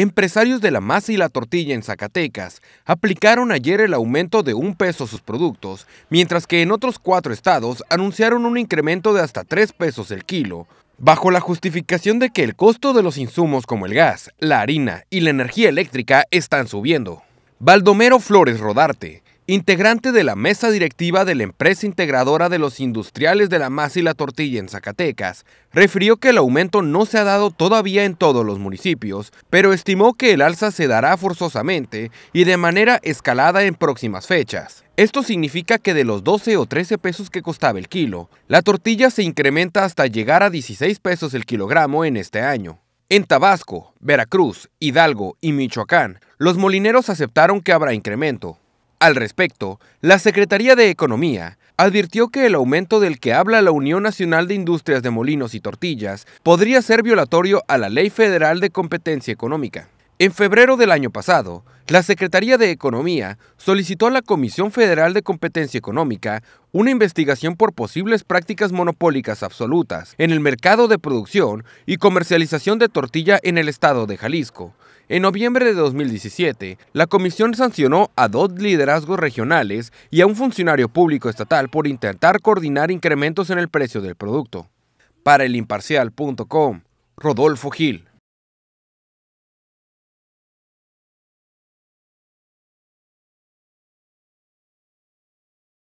Empresarios de la masa y la tortilla en Zacatecas aplicaron ayer el aumento de un peso a sus productos, mientras que en otros cuatro estados anunciaron un incremento de hasta tres pesos el kilo, bajo la justificación de que el costo de los insumos como el gas, la harina y la energía eléctrica están subiendo. Baldomero Flores Rodarte, integrante de la mesa directiva de la empresa integradora de los industriales de la masa y la tortilla en Zacatecas, refirió que el aumento no se ha dado todavía en todos los municipios, pero estimó que el alza se dará forzosamente y de manera escalada en próximas fechas. Esto significa que de los 12 o 13 pesos que costaba el kilo, la tortilla se incrementa hasta llegar a 16 pesos el kilogramo en este año. En Tabasco, Veracruz, Hidalgo y Michoacán, los molineros aceptaron que habrá incremento. Al respecto, la Secretaría de Economía advirtió que el aumento del que habla la Unión Nacional de Industrias de Molinos y Tortillas podría ser violatorio a la Ley Federal de Competencia Económica. En febrero del año pasado, la Secretaría de Economía solicitó a la Comisión Federal de Competencia Económica una investigación por posibles prácticas monopólicas absolutas en el mercado de producción y comercialización de tortilla en el estado de Jalisco. En noviembre de 2017, la comisión sancionó a dos liderazgos regionales y a un funcionario público estatal por intentar coordinar incrementos en el precio del producto. Para el Rodolfo Gil.